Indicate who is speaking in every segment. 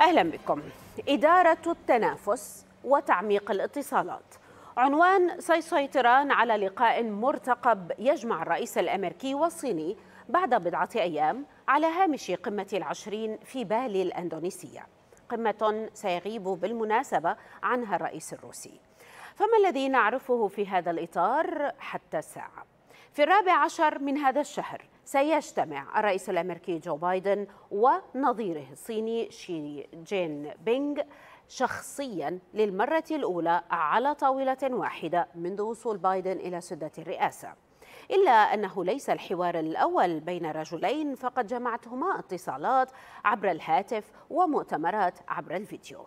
Speaker 1: أهلا بكم إدارة التنافس وتعميق الاتصالات عنوان سيسيطران على لقاء مرتقب يجمع الرئيس الأمريكي والصيني بعد بضعة أيام على هامش قمة العشرين في بالي الأندونيسية قمة سيغيب بالمناسبة عنها الرئيس الروسي فما الذي نعرفه في هذا الإطار حتى الساعة؟ في الرابع عشر من هذا الشهر سيجتمع الرئيس الأمريكي جو بايدن ونظيره الصيني شي جين بينغ شخصيا للمرة الأولى على طاولة واحدة منذ وصول بايدن إلى سدة الرئاسة إلا أنه ليس الحوار الأول بين رجلين فقد جمعتهما اتصالات عبر الهاتف ومؤتمرات عبر الفيديو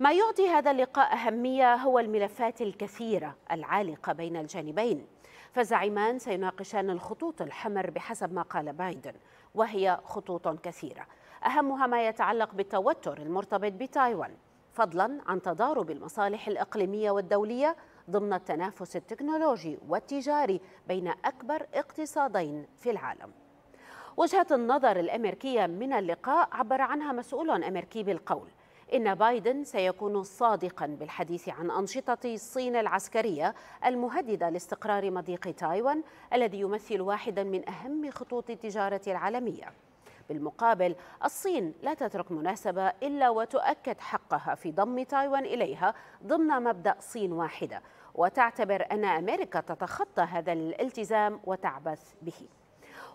Speaker 1: ما يعطي هذا اللقاء أهمية هو الملفات الكثيرة العالقة بين الجانبين فالزعيمان سيناقشان الخطوط الحمر بحسب ما قال بايدن وهي خطوط كثيرة أهمها ما يتعلق بالتوتر المرتبط بتايوان فضلا عن تضارب المصالح الإقليمية والدولية ضمن التنافس التكنولوجي والتجاري بين أكبر اقتصادين في العالم وجهة النظر الأمريكية من اللقاء عبر عنها مسؤول أمريكي بالقول إن بايدن سيكون صادقا بالحديث عن أنشطة الصين العسكرية المهددة لاستقرار مضيق تايوان الذي يمثل واحدا من أهم خطوط التجارة العالمية بالمقابل الصين لا تترك مناسبة إلا وتؤكد حقها في ضم تايوان إليها ضمن مبدأ صين واحدة وتعتبر أن أمريكا تتخطى هذا الالتزام وتعبث به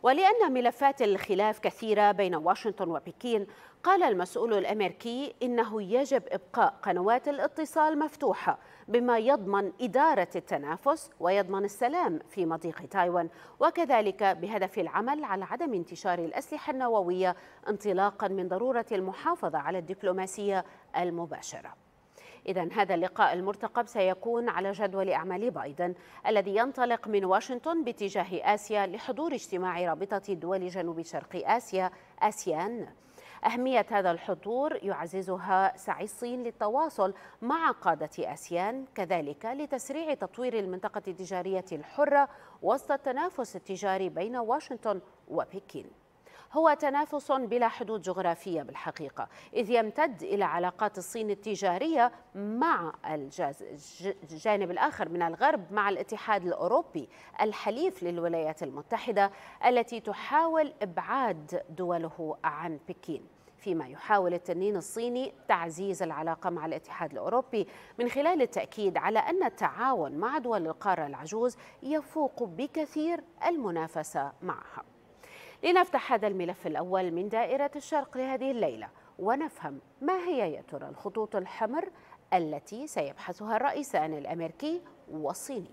Speaker 1: ولأن ملفات الخلاف كثيرة بين واشنطن وبكين قال المسؤول الامريكي انه يجب ابقاء قنوات الاتصال مفتوحه بما يضمن اداره التنافس ويضمن السلام في مضيق تايوان وكذلك بهدف العمل على عدم انتشار الاسلحه النوويه انطلاقا من ضروره المحافظه على الدبلوماسيه المباشره. إذا هذا اللقاء المرتقب سيكون على جدول أعمال بايدن الذي ينطلق من واشنطن باتجاه آسيا لحضور اجتماع رابطة دول جنوب شرق آسيا آسيان أهمية هذا الحضور يعززها سعي الصين للتواصل مع قادة آسيان كذلك لتسريع تطوير المنطقة التجارية الحرة وسط التنافس التجاري بين واشنطن وبكين هو تنافس بلا حدود جغرافيه بالحقيقه، اذ يمتد الى علاقات الصين التجاريه مع الجانب الاخر من الغرب مع الاتحاد الاوروبي الحليف للولايات المتحده التي تحاول ابعاد دوله عن بكين. فيما يحاول التنين الصيني تعزيز العلاقة مع الاتحاد الأوروبي من خلال التأكيد على أن التعاون مع دول القارة العجوز يفوق بكثير المنافسة معها لنفتح هذا الملف الأول من دائرة الشرق لهذه الليلة ونفهم ما هي يا ترى الخطوط الحمر التي سيبحثها الرئيسان الأمريكي والصيني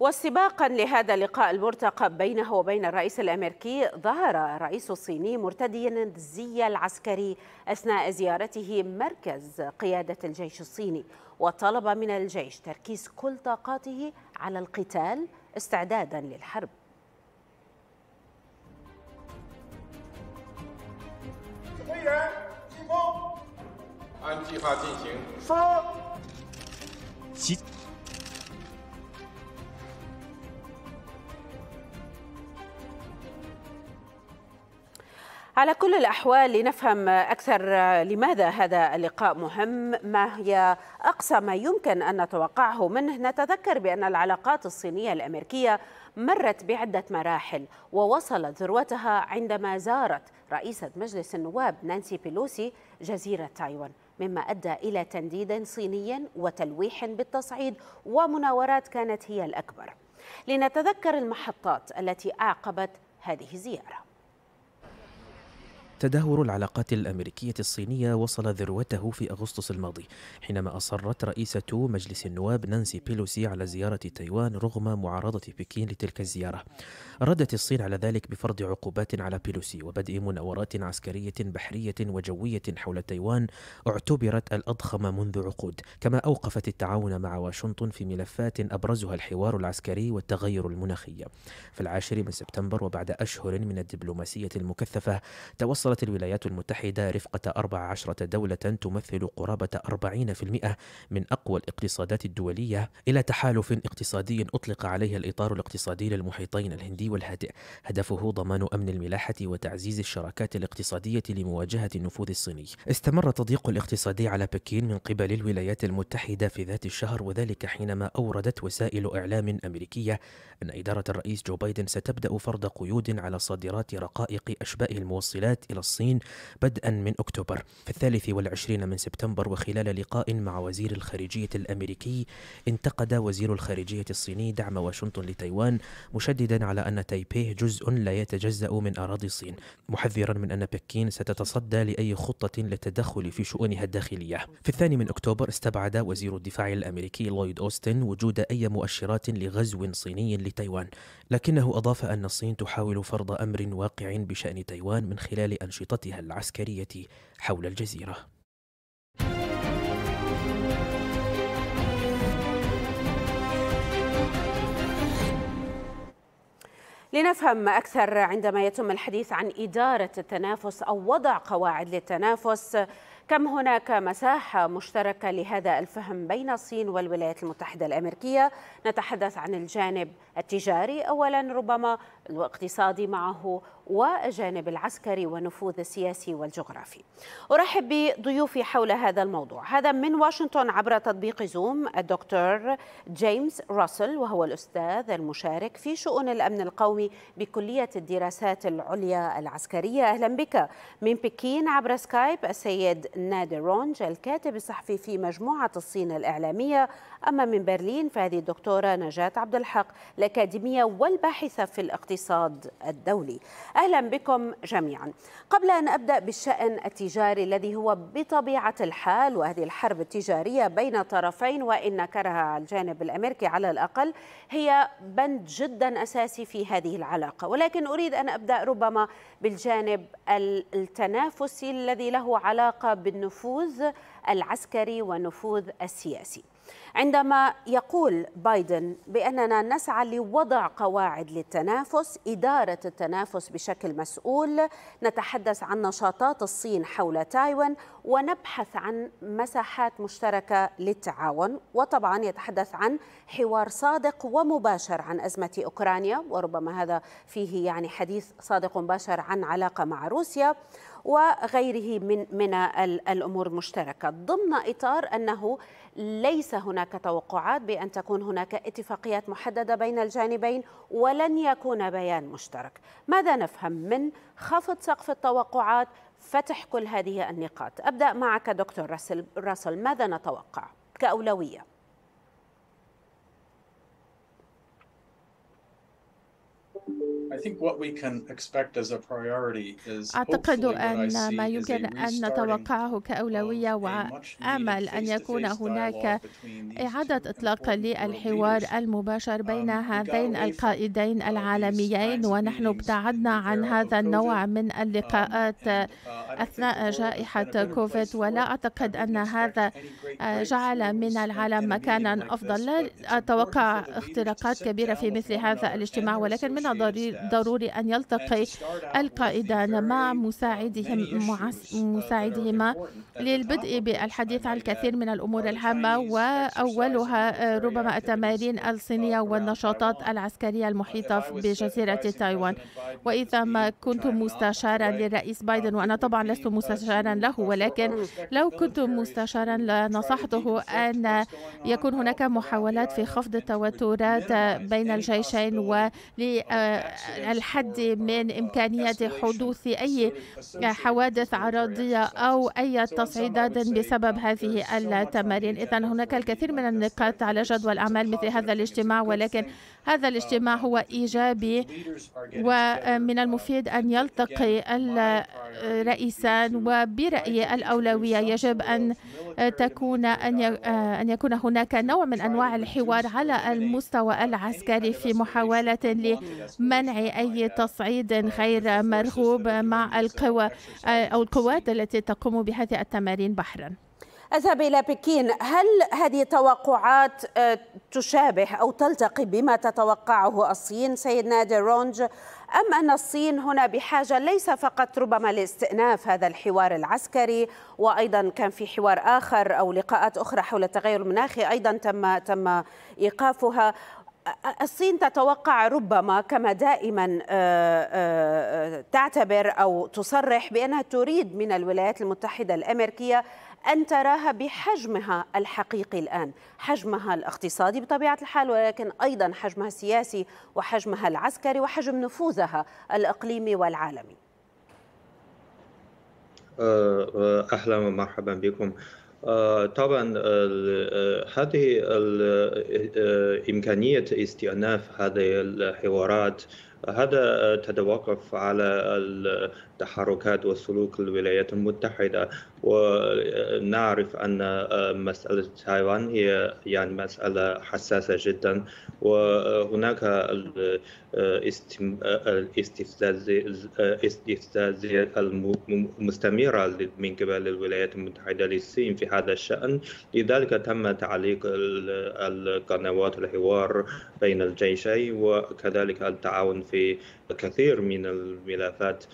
Speaker 1: وسباقا لهذا اللقاء المرتقب بينه وبين الرئيس الامريكي ظهر الرئيس الصيني مرتديا الزي العسكري اثناء زيارته مركز قياده الجيش الصيني وطلب من الجيش تركيز كل طاقاته على القتال استعدادا للحرب على كل الأحوال لنفهم أكثر لماذا هذا اللقاء مهم ما هي أقصى ما يمكن أن نتوقعه منه نتذكر بأن العلاقات الصينية الأمريكية مرت بعدة مراحل ووصلت ذروتها عندما زارت رئيسة مجلس النواب نانسي بيلوسي جزيرة تايوان مما أدى إلى تنديد صيني وتلويح بالتصعيد ومناورات كانت هي الأكبر لنتذكر المحطات التي أعقبت هذه الزيارة
Speaker 2: تدهور العلاقات الأمريكية الصينية وصل ذروته في أغسطس الماضي حينما أصرت رئيسة مجلس النواب نانسي بيلوسي على زيارة تايوان رغم معارضة بكين لتلك الزيارة ردت الصين على ذلك بفرض عقوبات على بيلوسي وبدء مناورات عسكرية بحرية وجوية حول تايوان اعتبرت الأضخم منذ عقود كما أوقفت التعاون مع واشنطن في ملفات أبرزها الحوار العسكري والتغير المناخي في العاشر من سبتمبر وبعد أشهر من الدبلوماسية المكثفة توصل حصلت الولايات المتحدة رفقة 14 دولة تمثل قرابة 40% من أقوى الاقتصادات الدولية إلى تحالف اقتصادي أطلق عليه الإطار الاقتصادي للمحيطين الهندي والهادئ هدفه ضمان أمن الملاحة وتعزيز الشراكات الاقتصادية لمواجهة النفوذ الصيني استمر التضييق الاقتصادي على بكين من قبل الولايات المتحدة في ذات الشهر وذلك حينما أوردت وسائل إعلام أمريكية أن إدارة الرئيس جو بايدن ستبدأ فرض قيود على صادرات رقائق أشباء الموصلات إلى الصين بدءا من أكتوبر في الثالث والعشرين من سبتمبر وخلال لقاء مع وزير الخارجية الأمريكي انتقد وزير الخارجية الصيني دعم واشنطن لتايوان مشددا على أن تايبيه جزء لا يتجزأ من أراضي الصين محذرا من أن بكين ستتصدى لأي خطة للتدخل في شؤونها الداخلية في الثاني من أكتوبر استبعد وزير الدفاع الأمريكي لويد أوستن وجود أي مؤشرات لغزو صيني لتايوان لكنه أضاف أن الصين تحاول فرض أمر واقع بشأن تايوان من خلال أن أنشطتها العسكرية حول الجزيرة.
Speaker 1: لنفهم أكثر عندما يتم الحديث عن إدارة التنافس أو وضع قواعد للتنافس كم هناك مساحة مشتركة لهذا الفهم بين الصين والولايات المتحدة الأمريكية نتحدث عن الجانب التجاري أولا ربما الاقتصادي معه والجانب العسكري والنفوذ السياسي والجغرافي أرحب بضيوفي حول هذا الموضوع هذا من واشنطن عبر تطبيق زوم الدكتور جيمس راسل وهو الأستاذ المشارك في شؤون الأمن القومي بكلية الدراسات العليا العسكرية أهلا بك من بكين عبر سكايب السيد نادي رونج الكاتب الصحفي في مجموعة الصين الإعلامية أما من برلين فهذه الدكتورة نجاة عبد الحق الأكاديمية والباحثة في الاقتصاد الدولي أهلا بكم جميعا قبل أن أبدأ بالشأن التجاري الذي هو بطبيعة الحال وهذه الحرب التجارية بين طرفين وإن كرهها الجانب الأمريكي على الأقل هي بند جدا أساسي في هذه العلاقة ولكن أريد أن أبدأ ربما بالجانب التنافسي الذي له علاقة بالنفوذ العسكري والنفوذ السياسي عندما يقول بايدن بأننا نسعى لوضع قواعد للتنافس إدارة التنافس بشكل مسؤول نتحدث عن نشاطات الصين حول تايوان ونبحث عن مساحات مشتركة للتعاون وطبعا يتحدث عن حوار صادق ومباشر عن أزمة أوكرانيا وربما هذا فيه يعني حديث صادق مباشر عن علاقة مع روسيا وغيره من من الامور المشتركه ضمن اطار انه ليس هناك توقعات بان تكون هناك اتفاقيات محدده بين الجانبين ولن يكون بيان مشترك ماذا نفهم من خفض سقف التوقعات فتح كل هذه النقاط ابدا معك دكتور راسل, راسل ماذا نتوقع كاولويه
Speaker 3: أعتقد أن ما يمكن أن نتوقعه
Speaker 4: كأولوية وأمل أن يكون هناك إعادة إطلاق للحوار المباشر um, بين هذين القائدين العالميين ونحن ابتعدنا عن هذا النوع um, من uh, اللقاءات أثناء جائحة كوفيد ولا أعتقد أن هذا جعل من العالم مكانا أفضل لا أتوقع اختراقات كبيرة في مثل هذا الاجتماع ولكن من الضروري ضروري أن يلتقي القائدان مع uh, مساعدهم uh, مساعدهما للبدء بالحديث عن الكثير من الأمور الهامة وأولها آه، ربما التمارين الصينية والنشاطات العسكرية المحيطة بجزيرة تايوان وإذا ما كنت مستشارا للرئيس uh, بايدن وأنا طبعا لست مستشارا له ولكن لو كنت مستشارا لنصحته أن يكون هناك محاولات في خفض التوترات بين الجيشين ولي الحد من إمكانية حدوث أي حوادث عرضية أو أي تصعيدات بسبب هذه التمارين إذا هناك الكثير من النقاط على جدول أعمال مثل هذا الاجتماع ولكن هذا الاجتماع هو إيجابي ومن المفيد أن يلتقي الرئيسان وبرأيي الأولوية يجب أن تكون أن أن يكون هناك نوع من أنواع الحوار على المستوى العسكري في محاولة لمنع أي oh, تصعيد غير مرغوب مع القوى أو القوات التي تقوم بهذه التمارين
Speaker 1: بحرا أذهب إلى بكين هل هذه توقعات آه، تشابه أو تلتقي بما تتوقعه الصين سيد نادر رونج أم أن الصين هنا بحاجة ليس فقط ربما لاستئناف هذا الحوار العسكري وأيضا كان في حوار آخر أو لقاءات أخرى حول التغير المناخي أيضا تم تم إيقافها الصين تتوقع ربما كما دائما آه، آه، آه، تعتبر او تصرح بانها تريد من الولايات المتحده الامريكيه ان تراها بحجمها الحقيقي الان، حجمها الاقتصادي بطبيعه الحال ولكن ايضا حجمها السياسي وحجمها العسكري وحجم نفوذها الاقليمي والعالمي.
Speaker 5: اهلا ومرحبا بكم. آه، طبعا آه، آه، هذه إمكانية استئناف هذه الحوارات هذا تتوقف على تحركات وسلوك الولايات المتحدة ونعرف أن آه، مسألة تايوان هي يعني مسألة حساسة جدا وهناك الاستفزازية آه، آه، المستمرة من قبل الولايات المتحدة للصين في هذا الشأن لذلك تم تعليق القنوات الحوار بين الجيشين وكذلك التعاون في كثير من الملفات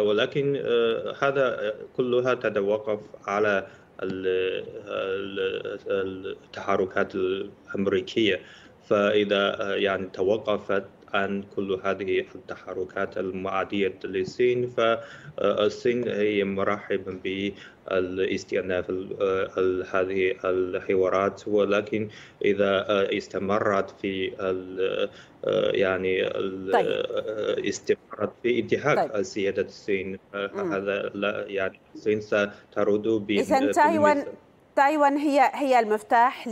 Speaker 5: ولكن آه، هذا كلها تتوقف على التحركات الامريكيه فاذا آه، يعني توقفت عن كل هذه التحركات المعادية للصين فالصين هي مرحبا بالاستئناف هذه الحوارات ولكن إذا استمرت في يعني طيب. استمرت في انتهاك طيب. سيادة الصين هذا يعني الصين سترد إذا تايوان
Speaker 1: تايوان هي هي المفتاح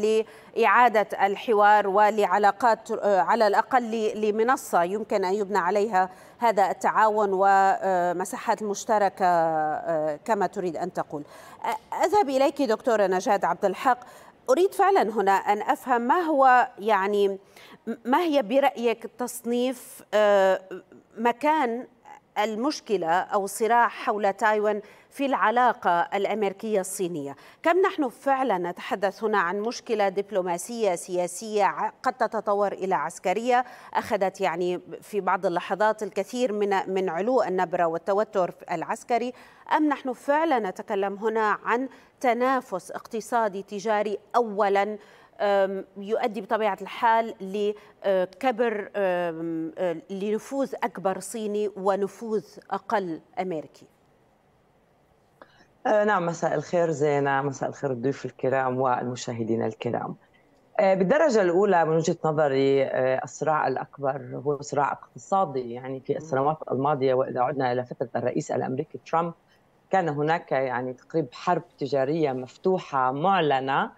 Speaker 1: لإعادة الحوار ولعلاقات آه، على الأقل لمنصة يمكن أن يبنى عليها هذا التعاون ومساحات مشتركة آه، كما تريد أن تقول أذهب إليك دكتورة نجاد عبد الحق أريد فعلا هنا أن أفهم ما هو يعني ما هي برأيك تصنيف آه، مكان المشكلة أو الصراع حول تايوان في العلاقة الأمريكية الصينية كم نحن فعلا نتحدث هنا عن مشكلة دبلوماسية سياسية قد تتطور إلى عسكرية أخذت يعني في بعض اللحظات الكثير من من علو النبرة والتوتر العسكري أم نحن فعلا نتكلم هنا عن تنافس اقتصادي تجاري أولا يؤدي بطبيعه الحال لكبر أه، أه، لنفوذ اكبر صيني ونفوذ اقل امريكي.
Speaker 6: أه، نعم مساء الخير زينة مساء الخير الضيوف الكرام والمشاهدين الكرام بالدرجة الأولى من وجهة نظري الصراع الأكبر هو صراع اقتصادي يعني في السنوات الماضية وإذا عدنا إلى فترة الرئيس الأمريكي ترامب كان هناك يعني تقريب حرب تجارية مفتوحة معلنة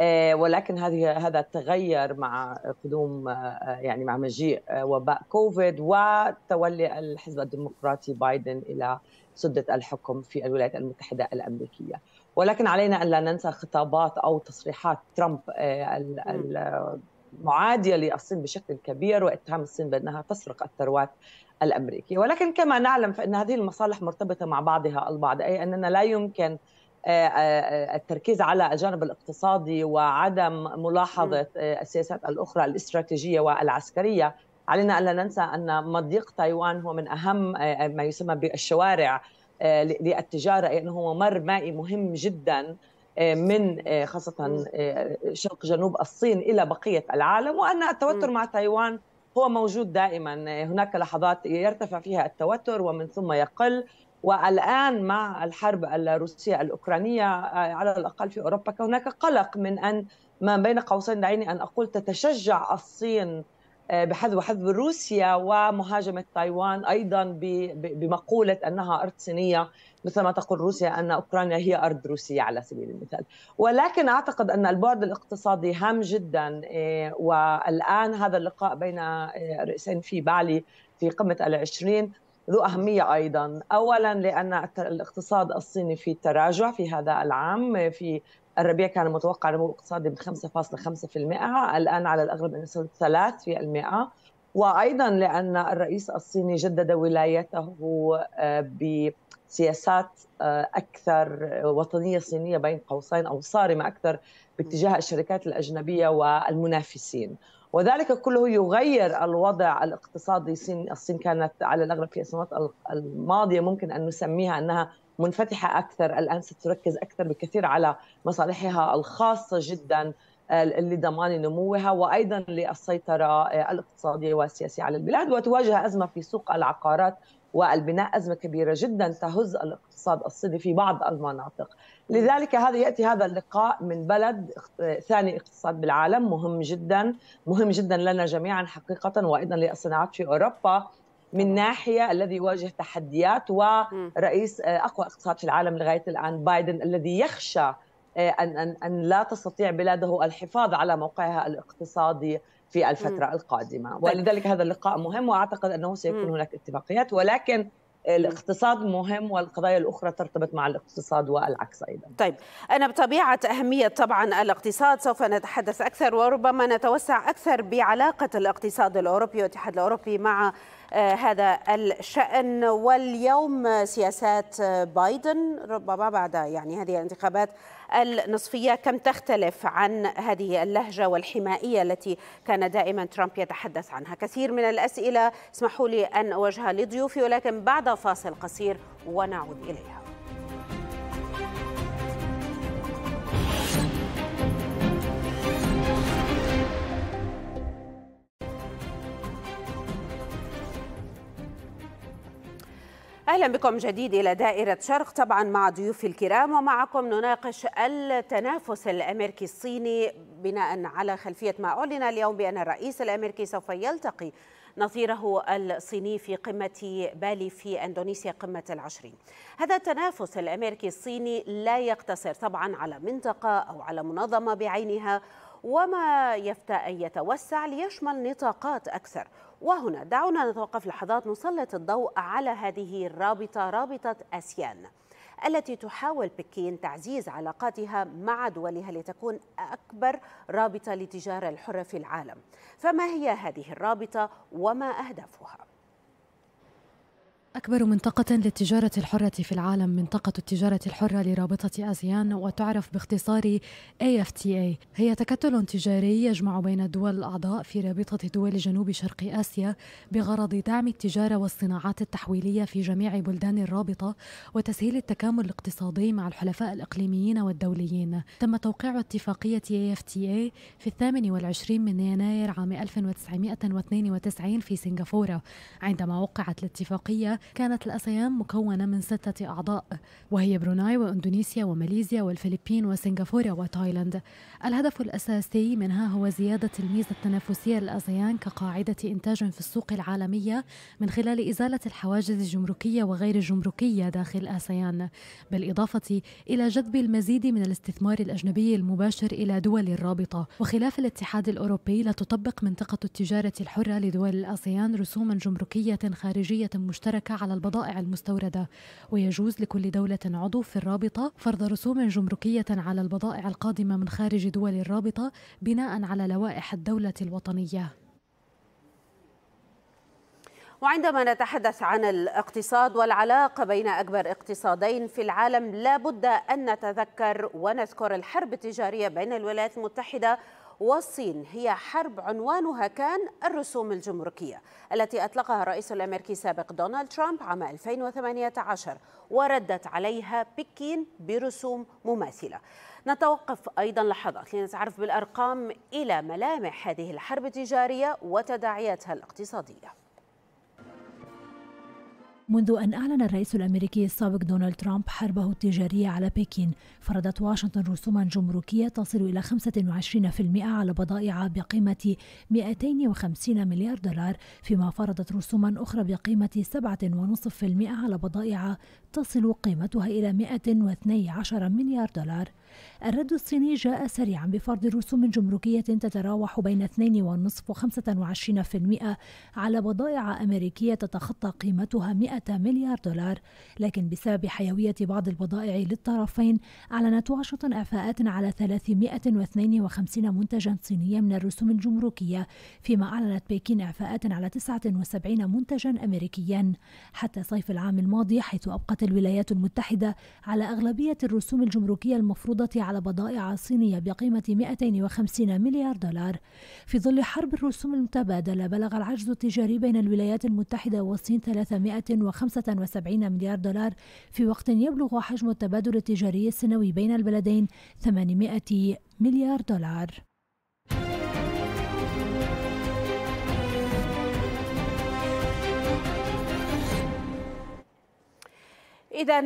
Speaker 6: آه، ولكن هذه هذا تغير مع قدوم آه، آه، يعني مع مجيء وباء كوفيد وتولي الحزب الديمقراطي بايدن الى سده الحكم في الولايات المتحده الامريكيه. ولكن علينا ان لا ننسى خطابات او تصريحات ترامب المعاديه للصين بشكل كبير واتهام الصين بانها تسرق الثروات الامريكيه، ولكن كما نعلم فان هذه المصالح مرتبطه مع بعضها البعض، اي اننا لا يمكن آه، آه، التركيز على الجانب الاقتصادي وعدم ملاحظه آه، السياسات الاخرى الاستراتيجيه والعسكريه علينا الا ننسى ان مضيق تايوان هو من اهم ما يسمى بالشوارع للتجاره لانه هو ممر مائي مهم جدا من خاصه شرق جنوب الصين الى بقيه العالم وان التوتر مع تايوان هو موجود دائما هناك لحظات يرتفع فيها التوتر ومن ثم يقل والآن مع الحرب الروسية الأوكرانية آه، على الأقل في أوروبا هناك قلق من أن ما بين قوسين دعيني أن أقول تتشجع الصين آه، بحذو حذو روسيا ومهاجمة تايوان أيضا بمقولة أنها أرض صينية مثل ما تقول روسيا أن أوكرانيا هي أرض روسية على سبيل المثال ولكن أعتقد أن البعد الاقتصادي هام جدا آه، والآن هذا اللقاء بين رئيسين في بالي في قمة العشرين ذو أهمية أيضا أولا لأن الاقتصاد الصيني في تراجع في هذا العام في الربيع كان متوقع نمو اقتصادي ب 5.5% الآن على الأغلب أن يصل 3% وأيضا لأن الرئيس الصيني جدد ولايته آه، بسياسات آه، أكثر آه، وطنية صينية بين قوسين أو صارمة أكثر باتجاه الشركات الأجنبية والمنافسين وذلك كله يغير الوضع الاقتصادي الصين الصين كانت على الاغلب في السنوات الماضيه ممكن ان نسميها انها منفتحه اكثر الان ستركز اكثر بكثير على مصالحها الخاصه جدا لضمان نموها وايضا للسيطره الاقتصاديه والسياسيه على البلاد وتواجه ازمه في سوق العقارات والبناء أزمة كبيرة جدا تهز الاقتصاد الصيني في بعض المناطق لذلك هذا يأتي هذا اللقاء من بلد ثاني اقتصاد بالعالم مهم جدا مهم جدا لنا جميعا حقيقة وأيضا للصناعات في أوروبا من ناحيه الذي يواجه تحديات ورئيس آه، اقوى اقتصاد في العالم لغايه الان بايدن الذي يخشى آه، ان ان ان لا تستطيع بلاده الحفاظ على موقعها الاقتصادي في الفترة القادمة طيب. ولذلك هذا اللقاء مهم وأعتقد أنه سيكون هناك اتفاقيات ولكن الاقتصاد مهم والقضايا الاخرى ترتبط مع الاقتصاد والعكس ايضا.
Speaker 1: طيب انا بطبيعه اهميه طبعا الاقتصاد سوف نتحدث اكثر وربما نتوسع اكثر بعلاقه الاقتصاد الاوروبي والاتحاد الاوروبي مع آه، هذا الشأن واليوم سياسات بايدن ربما بعد يعني هذه الانتخابات النصفية كم تختلف عن هذه اللهجة والحمائية التي كان دائما ترامب يتحدث عنها كثير من الأسئلة اسمحوا لي أن أوجهها لضيوفي ولكن بعد فاصل قصير ونعود إليها أهلا بكم جديد إلى دائرة شرق طبعا مع ضيوفي الكرام ومعكم نناقش التنافس الأمريكي الصيني بناء على خلفية ما أعلن اليوم بأن الرئيس الأمريكي سوف يلتقي نظيره الصيني في قمة بالي في أندونيسيا قمة العشرين هذا التنافس الأمريكي الصيني لا يقتصر طبعا على منطقة أو على منظمة بعينها وما يفتى أن يتوسع ليشمل نطاقات أكثر وهنا دعونا نتوقف لحظات نسلط الضوء على هذه الرابطة رابطة أسيان التي تحاول بكين تعزيز علاقاتها مع دولها لتكون أكبر رابطة للتجارة الحرة في العالم فما هي هذه الرابطة وما أهدافها؟
Speaker 7: أكبر منطقة للتجارة الحرة في العالم منطقة التجارة الحرة لرابطة آسيان وتعرف باختصار AFTA هي تكتل تجاري يجمع بين الدول الأعضاء في رابطة دول جنوب شرق آسيا بغرض دعم التجارة والصناعات التحويلية في جميع بلدان الرابطة وتسهيل التكامل الاقتصادي مع الحلفاء الإقليميين والدوليين تم توقيع اتفاقية AFTA في الثامن والعشرين من يناير عام 1992 في سنغافورة عندما وقعت الاتفاقية كانت الأسيام مكونة من ستة أعضاء وهي بروناي وإندونيسيا وماليزيا والفلبين وسنغافورة وتايلاند الهدف الأساسي منها هو زيادة الميزة التنافسية للأسيان كقاعدة إنتاج في السوق العالمية من خلال إزالة الحواجز الجمركية وغير الجمركية داخل آسيان بالإضافة إلى جذب المزيد من الاستثمار الأجنبي المباشر إلى دول الرابطة وخلاف الاتحاد الأوروبي لا تطبق منطقة التجارة الحرة لدول الآسيان رسوما جمركية خارجية مشتركة الشركة على البضائع المستوردة ويجوز لكل دولة عضو في الرابطة فرض رسوم جمركية على البضائع القادمة من خارج دول الرابطة بناء على لوائح الدولة الوطنية
Speaker 1: وعندما نتحدث عن الاقتصاد والعلاقة بين أكبر اقتصادين في العالم لا بد أن نتذكر ونذكر الحرب التجارية بين الولايات المتحدة والصين هي حرب عنوانها كان الرسوم الجمركية التي أطلقها الرئيس الأمريكي السابق دونالد ترامب عام 2018 وردت عليها بكين برسوم مماثلة نتوقف أيضا لحظات لنتعرف بالأرقام إلى ملامح هذه الحرب التجارية وتداعياتها الاقتصادية
Speaker 3: منذ أن أعلن الرئيس الأمريكي السابق دونالد ترامب حربه التجارية على بكين فرضت واشنطن رسوما جمركية تصل إلى 25% على بضائع بقيمة 250 مليار دولار فيما فرضت رسوما أخرى بقيمة 7.5% على بضائع تصل قيمتها إلى 112 مليار دولار الرد الصيني جاء سريعا بفرض رسوم جمركية تتراوح بين 2.5 و 25% على بضائع أمريكية تتخطى قيمتها 100 مليار دولار لكن بسبب حيوية بعض البضائع للطرفين أعلنت واشنطن إعفاءات على 352 منتجا صينيا من الرسوم الجمركية فيما أعلنت بكين إعفاءات على 79 منتجا أمريكيا حتى صيف العام الماضي حيث أبقت الولايات المتحدة على أغلبية الرسوم الجمركية المفروضة على بضائع صينية بقيمة 250 مليار دولار في ظل حرب الرسوم المتبادلة بلغ العجز التجاري بين الولايات المتحدة والصين 375 مليار دولار في وقت يبلغ حجم التبادل التجاري السنوي بين البلدين 800 مليار دولار
Speaker 1: إذا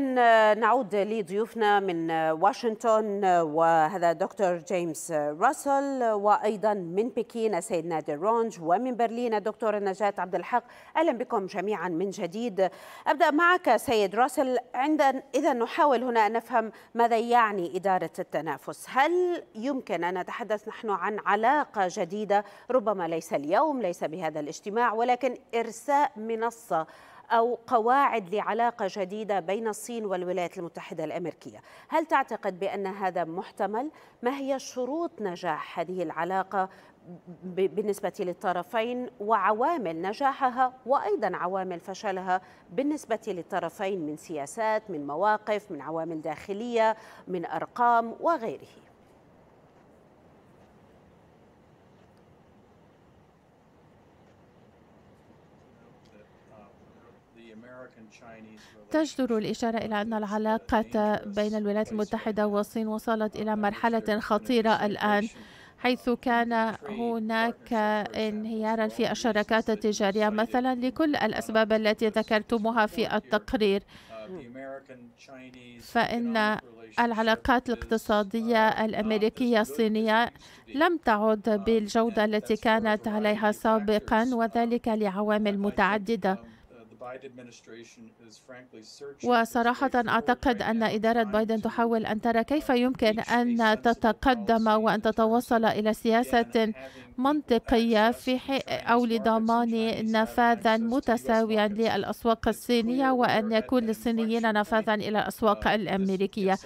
Speaker 1: نعود لضيوفنا من واشنطن وهذا دكتور جيمس راسل وأيضا من بكين السيد نادر رونج ومن برلين الدكتور نجاة عبد الحق أهلا بكم جميعا من جديد أبدأ معك سيد راسل عند إذا نحاول هنا أن نفهم ماذا يعني إدارة التنافس هل يمكن أن نتحدث نحن عن علاقة جديدة ربما ليس اليوم ليس بهذا الاجتماع ولكن إرساء منصة أو قواعد لعلاقة جديدة بين الصين والولايات المتحدة الأمريكية هل تعتقد بأن هذا محتمل؟ ما هي شروط نجاح هذه العلاقة بالنسبة للطرفين وعوامل نجاحها وأيضا عوامل فشلها بالنسبة للطرفين من سياسات من مواقف من عوامل داخلية من أرقام وغيره
Speaker 3: تجدر
Speaker 4: الإشارة إلى أن العلاقة بين الولايات المتحدة والصين وصلت إلى مرحلة خطيرة الآن حيث كان هناك انهيارا في الشراكات التجارية مثلا لكل الأسباب التي ذكرتموها في التقرير
Speaker 3: فإن
Speaker 4: العلاقات الاقتصادية uh, الأمريكية الصينية لم تعد um, بالجودة التي كانت عليها سابقا وذلك لعوامل um, متعددة وصراحة أعتقد أن إدارة بايدن تحاول أن ترى كيف يمكن أن تتقدم وأن تتوصل إلى سياسة منطقية في أو لضمان نفاذا متساويا للأسواق الصينية وأن يكون للصينيين نفاذا إلى الأسواق الأمريكية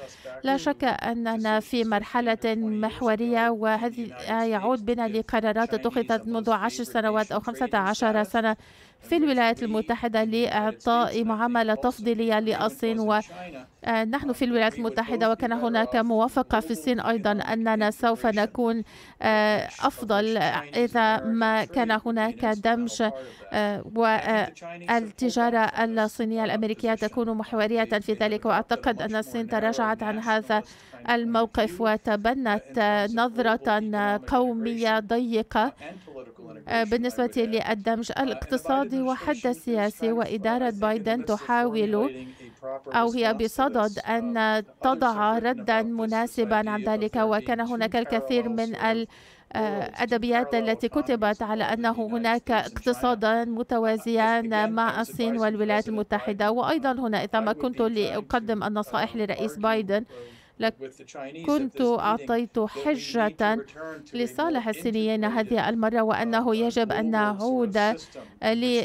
Speaker 4: لا شك أننا في مرحلة محورية وهذه يعود بنا لقرارات اتخذت منذ عشر سنوات أو خمسة عشر سنة في الولايات المتحدة لإعطاء معاملة تفضيلية للصين ونحن آه، في الولايات المتحدة وكان هناك موافقة في الصين أيضا أننا سوف نكون آه، أفضل إذا ما كان هناك دمج آه، والتجارة الصينية الأمريكية تكون محورية في ذلك وأعتقد أن الصين تراجعت عن هذا الموقف وتبنت نظرة قومية ضيقة آه، بالنسبة للدمج الاقتصادي وحتى السياسي وإدارة بايدن تحاول أو هي بصدد أن تضع ردا مناسبا عن ذلك وكان هناك الكثير من ال الأدبيات آه، التي كتبت على أنه هناك اقتصادان متوازيان مع الصين والولايات المتحدة وأيضا هنا إذا ما كنت لأقدم النصائح لرئيس بايدن كنت أعطيت حجة لصالح الصينيين هذه المرة وأنه uh, uh, يجب أن نعود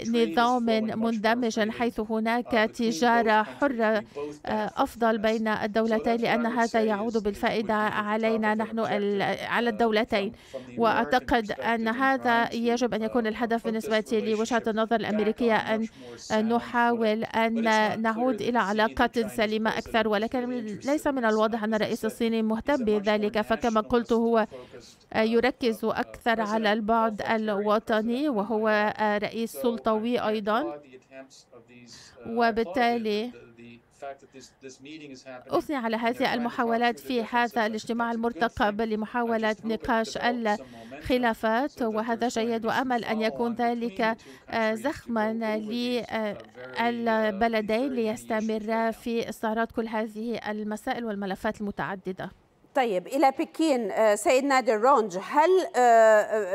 Speaker 4: لنظام مندمج حيث uh, هناك تجارة حرة أفضل بين الدولتين لأن هذا يعود بالفائدة علينا نحن على الدولتين وأعتقد أن هذا يجب أن يكون الهدف بالنسبة لوجهة النظر الأمريكية أن نحاول أن نعود إلى علاقات سليمة أكثر ولكن ليس من الواضح واضح أن الرئيس الصيني مهتم بذلك فكما قلت هو يركز أكثر على البعد الوطني وهو رئيس سلطوي أيضا
Speaker 7: uh,
Speaker 4: وبالتالي
Speaker 6: أثني على هذه
Speaker 4: المحاولات في هذا الاجتماع المرتقب لمحاولة نقاش الخلافات وهذا جيد وأمل أن يكون ذلك آه، زخما للبلدين آه، uh, ليستمر في إصدارات كل هذه المسائل والملفات المتعددة
Speaker 1: طيب إلى بكين آه، سيد نادر رونج هل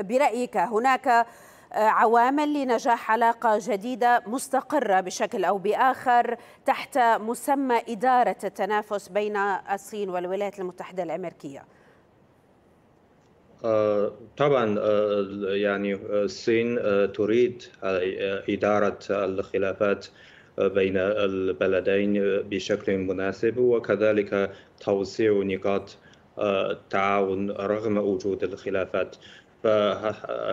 Speaker 1: برأيك هناك عوامل لنجاح علاقة جديدة مستقرة بشكل أو بآخر تحت مسمى إدارة التنافس بين الصين والولايات المتحدة الأمريكية
Speaker 5: آه، طبعا آه، يعني آه، الصين تريد إدارة الخلافات بين البلدين بشكل مناسب وكذلك توسيع نقاط التعاون رغم وجود الخلافات ف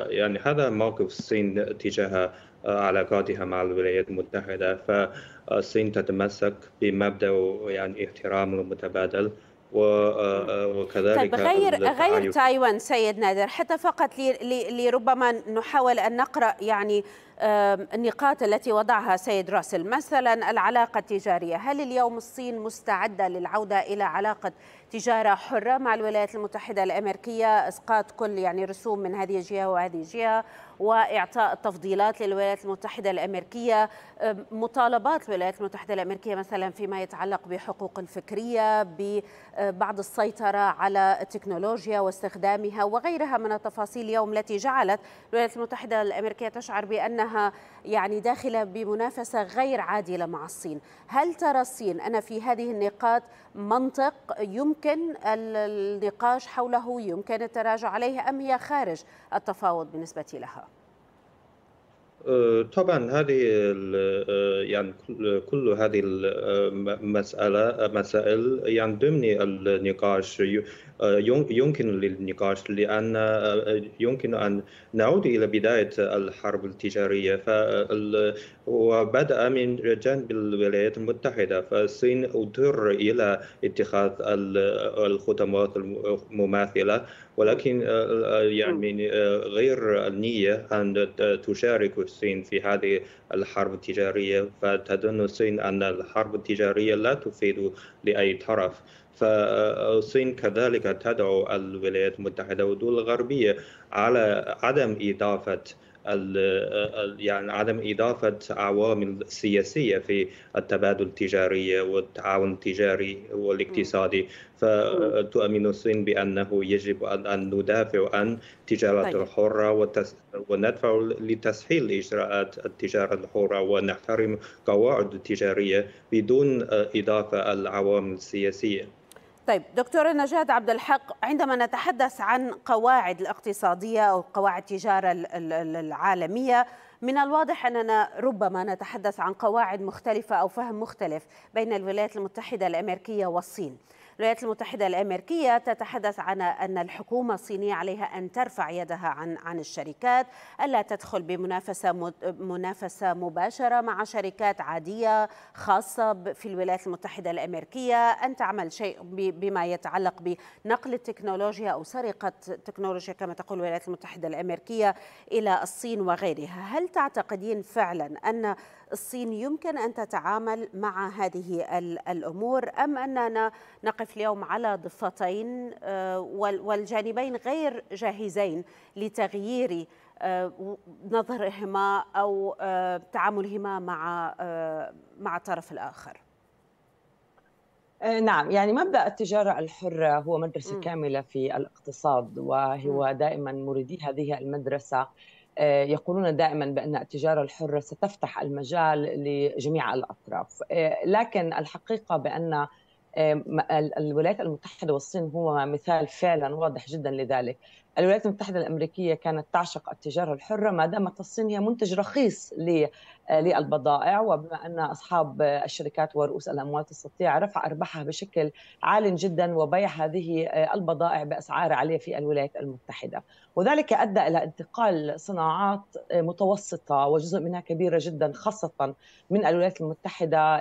Speaker 5: يعني هذا موقف الصين تجاه آه، علاقاتها مع الولايات المتحدة فالصين تتمسك بمبدأ يعني احترام المتبادل آه، آه، وكذلك طيب غير غير
Speaker 1: تايوان سيد نادر حتى فقط لربما نحاول ان نقرا يعني النقاط التي وضعها سيد راسل مثلا العلاقه التجاريه هل اليوم الصين مستعده للعوده الى علاقه تجارة حرة مع الولايات المتحدة الأمريكية إسقاط كل يعني رسوم من هذه الجهة وهذه الجهة وإعطاء التفضيلات للولايات المتحدة الأمريكية مطالبات الولايات المتحدة الأمريكية مثلا فيما يتعلق بحقوق الفكرية آه، بعد السيطرة على التكنولوجيا واستخدامها وغيرها من التفاصيل اليوم التي جعلت الولايات المتحدة الأمريكية تشعر بأنها يعني داخلة بمنافسة غير عادلة مع الصين هل ترى الصين أن في هذه النقاط منطق يمكن النقاش حوله يمكن التراجع عليه أم هي خارج التفاوض بالنسبة لها؟
Speaker 5: آه، طبعا هذه آه، يعني كل هذه المسألة آه، مسائل يعني ضمن النقاش يمكن للنقاش لأن يمكن أن نعود إلى بداية الحرب التجارية وبدأ من جانب الولايات المتحدة فالصين اضطر إلى اتخاذ الخطوات المماثلة ولكن آه، آه، آه، يعني غير النية أن تشارك الصين في هذه الحرب التجارية فتظن الصين أن الحرب التجارية لا تفيد لأي طرف فالصين كذلك تدعو الولايات المتحدة والدول الغربية على عدم إضافة يعني عدم إضافة عوامل سياسية في التبادل التجاري والتعاون التجاري والاقتصادي فتؤمن الصين بأنه يجب أن ندافع عن تجارة طيب. الحرة وندفع لتسهيل إجراءات التجارة الحرة ونحترم قواعد التجارية بدون إضافة العوامل السياسية
Speaker 1: طيب دكتورة نجاد عبد الحق عندما نتحدث عن قواعد الاقتصادية أو قواعد التجارة العالمية من الواضح أننا ربما نتحدث عن قواعد مختلفة أو فهم مختلف بين الولايات المتحدة الأمريكية والصين الولايات المتحدة الأمريكية تتحدث عن أن الحكومة الصينية عليها أن ترفع يدها عن عن الشركات ألا تدخل بمنافسة منافسة مباشرة مع شركات عادية خاصة في الولايات المتحدة الأمريكية أن تعمل شيء بما يتعلق بنقل التكنولوجيا أو سرقة تكنولوجيا كما تقول الولايات المتحدة الأمريكية إلى الصين وغيرها هل تعتقدين فعلا أن الصين يمكن أن تتعامل مع هذه الأمور أم أننا نقف اليوم على ضفتين آه، والجانبين غير جاهزين لتغيير آه، نظرهما أو آه، تعاملهما مع مع الطرف الآخر
Speaker 6: نعم يعني مبدا التجاره الحره هو مدرسه م. كامله في الاقتصاد وهو دائما مريدي هذه المدرسه آه، يقولون دائما بان التجاره الحره ستفتح المجال لجميع الاطراف آه، لكن الحقيقه بان آه، الولايات المتحده والصين هو مثال فعلا واضح جدا لذلك الولايات المتحدة الأمريكية كانت تعشق التجارة الحرة ما دامت الصين هي منتج رخيص للبضائع وبما أن أصحاب الشركات ورؤوس الأموال تستطيع رفع أرباحها بشكل عال جدا وبيع هذه البضائع بأسعار عالية في الولايات المتحدة وذلك أدى إلى انتقال صناعات متوسطة وجزء منها كبيرة جدا خاصة من الولايات المتحدة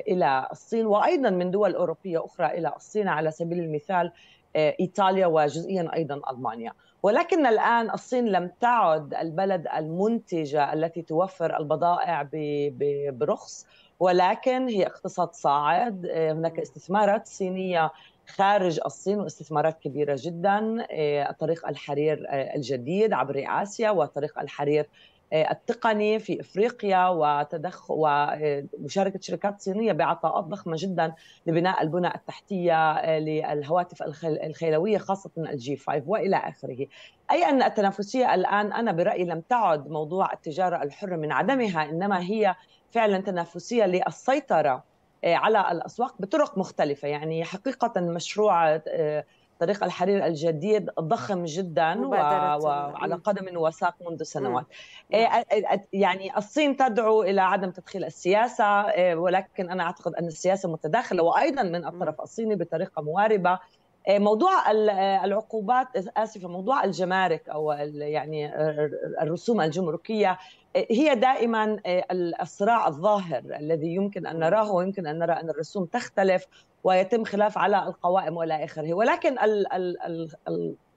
Speaker 6: إلى الصين وأيضا من دول أوروبية أخرى إلى الصين على سبيل المثال آه، ايطاليا وجزئيا ايضا المانيا ولكن الان الصين لم تعد البلد المنتجه التي توفر البضائع برخص ولكن هي اقتصاد صاعد آه، هناك استثمارات صينيه خارج الصين واستثمارات كبيره جدا آه، طريق الحرير الجديد عبر اسيا وطريق الحرير آه، التقني في افريقيا وتدخل ومشاركه آه، شركات صينيه بعطاءات ضخمه جدا لبناء البنى التحتيه آه، للهواتف الخيلويه خاصه الجي 5 والى اخره. اي ان التنافسيه الان انا برايي لم تعد موضوع التجاره الحره من عدمها انما هي فعلا تنافسيه للسيطره على الاسواق بطرق مختلفه يعني حقيقه مشروع طريق الحرير الجديد ضخم جدا إيه. وعلى قدم وساق منذ سنوات إيه، نعم. يعني الصين تدعو إلى عدم تدخيل السياسة إيه، ولكن أنا أعتقد أن السياسة متداخلة وأيضا من الطرف الصيني بطريقة مواربة موضوع العقوبات اسفه موضوع الجمارك او يعني الرسوم الجمركيه هي دائما الصراع الظاهر الذي يمكن ان نراه ويمكن ان نرى ان الرسوم تختلف ويتم خلاف على القوائم ولا اخره ولكن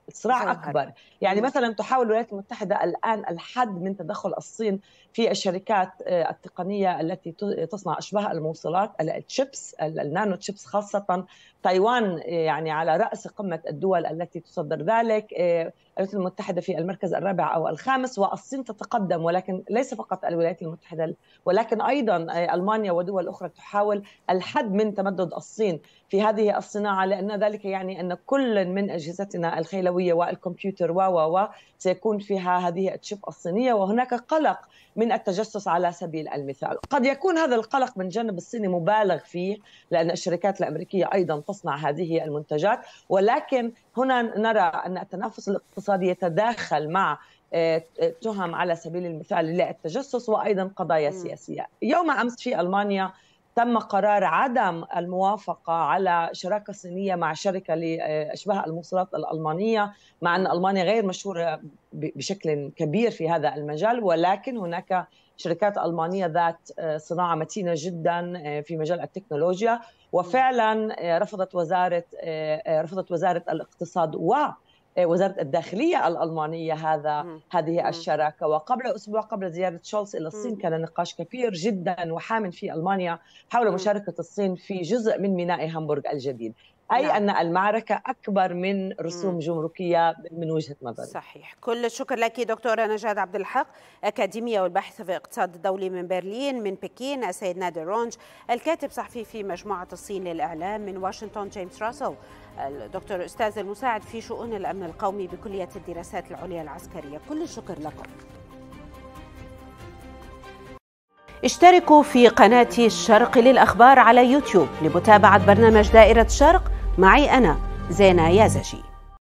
Speaker 6: الصراع اكبر يعني مثلا تحاول الولايات المتحده الان الحد من تدخل الصين في الشركات آه، التقنيه التي تصنع اشباه الموصلات الشيبس النانو تشيبس خاصه تايوان آه، يعني على رأس قمة الدول التي تصدر ذلك آه، الولايات المتحدة في المركز الرابع أو الخامس والصين تتقدم ولكن ليس فقط الولايات المتحدة ولكن أيضا آه، ألمانيا ودول أخرى تحاول الحد من تمدد الصين في هذه الصناعة لأن ذلك يعني أن كل من أجهزتنا الخيلوية والكمبيوتر و سيكون فيها هذه التشيب الصينية وهناك قلق من التجسس على سبيل المثال قد يكون هذا القلق من جانب الصيني مبالغ فيه لأن الشركات الأمريكية أيضا تصنع هذه المنتجات ولكن هنا نرى أن التنافس الاقتصادي يتداخل مع آه، تهم على سبيل المثال للتجسس وايضا قضايا سياسيه. يوم امس في المانيا تم قرار عدم الموافقة على شراكة صينية مع شركة لأشباه الموصلات الألمانية مع أن ألمانيا غير مشهورة بشكل كبير في هذا المجال ولكن هناك شركات ألمانية ذات صناعة متينة جدا آه، في مجال التكنولوجيا وفعلا آه، رفضت وزارة آه، رفضت وزارة الاقتصاد و وزاره الداخليه الالمانيه هذا مم. هذه مم. الشراكه وقبل اسبوع قبل زياره شولز الى الصين مم. كان نقاش كبير جدا وحام في المانيا حول مشاركه الصين في جزء من ميناء هامبورغ الجديد أي نعم. أن المعركة أكبر من رسوم مم. جمركية من وجهة نظري صحيح
Speaker 1: كل الشكر لك دكتورة نجاد عبد الحق أكاديمية والباحث في الاقتصاد الدولي من برلين من بكين السيد نادر رونج الكاتب صحفي في مجموعة الصين للإعلام من واشنطن جيمس راسل الدكتور أستاذ المساعد في شؤون الأمن القومي بكلية الدراسات العليا العسكرية كل الشكر لكم اشتركوا في قناة الشرق للأخبار على يوتيوب لمتابعة برنامج دائرة الشرق معي أنا زينة يازجي